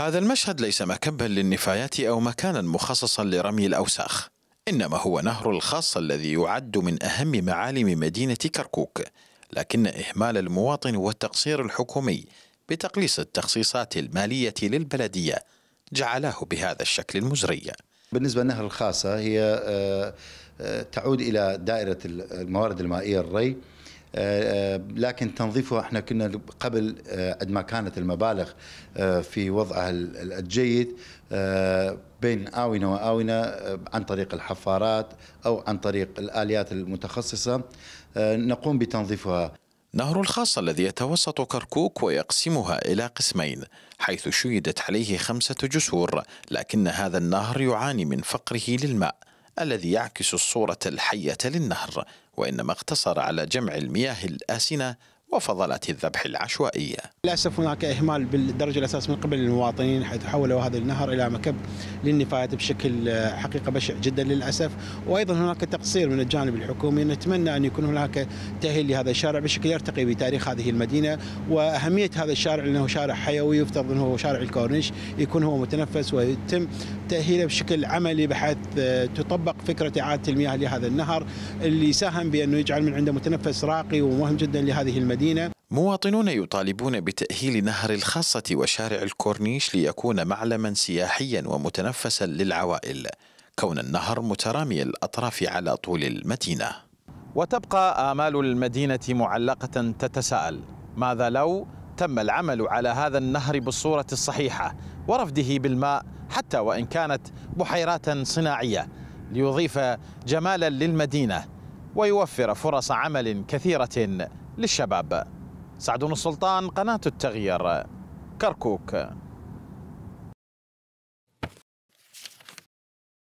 هذا المشهد ليس مكبا للنفايات أو مكانا مخصصا لرمي الأوساخ إنما هو نهر الخاص الذي يعد من أهم معالم مدينة كركوك لكن إهمال المواطن والتقصير الحكومي بتقليص التخصيصات المالية للبلدية جعلاه بهذا الشكل المزري بالنسبة للنهر الخاصة هي آه، آه، تعود إلى دائرة الموارد المائية الري آه، آه، لكن تنظيفها احنا كنا قبل آه، قد ما كانت المبالغ في وضعها الجيد بين آونة وآونة عن طريق الحفارات أو عن طريق الآليات المتخصصة نقوم بتنظيفها نهر الخاص الذي يتوسط كركوك ويقسمها إلى قسمين حيث شيدت عليه خمسة جسور لكن هذا النهر يعاني من فقره للماء الذي يعكس الصورة الحية للنهر وإنما اقتصر على جمع المياه الآسنة وفضلت الذبح العشوائية للأسف هناك إهمال بالدرجة الأساس من قبل المواطنين حيث حولوا هذا النهر إلى مكب للنفايات بشكل حقيقة بشع جدا للأسف وأيضا هناك تقصير من الجانب الحكومي نتمنى أن يكون هناك تأهيل لهذا الشارع بشكل يرتقي بتاريخ هذه المدينة وأهمية هذا الشارع لأنه شارع حيوي يفترض أنه شارع الكورنيش يكون هو متنفس ويتم تأهيله بشكل عملي بحيث تطبق فكرة إعادة المياه لهذا النهر اللي ساهم بأنه يجعل من عنده متنفس راقي ومهم جدا لهذه المدينة المدينة مواطنون يطالبون بتأهيل نهر الخاصة وشارع الكورنيش ليكون معلما سياحيا ومتنفسا للعوائل كون النهر مترامي الأطراف على طول المدينة وتبقى آمال المدينة معلقة تتساءل ماذا لو تم العمل على هذا النهر بالصورة الصحيحة ورفده بالماء حتى وإن كانت بحيرات صناعية ليضيف جمالا للمدينة ويوفر فرص عمل كثيرة للشباب سعدون السلطان قناة التغيير كركوك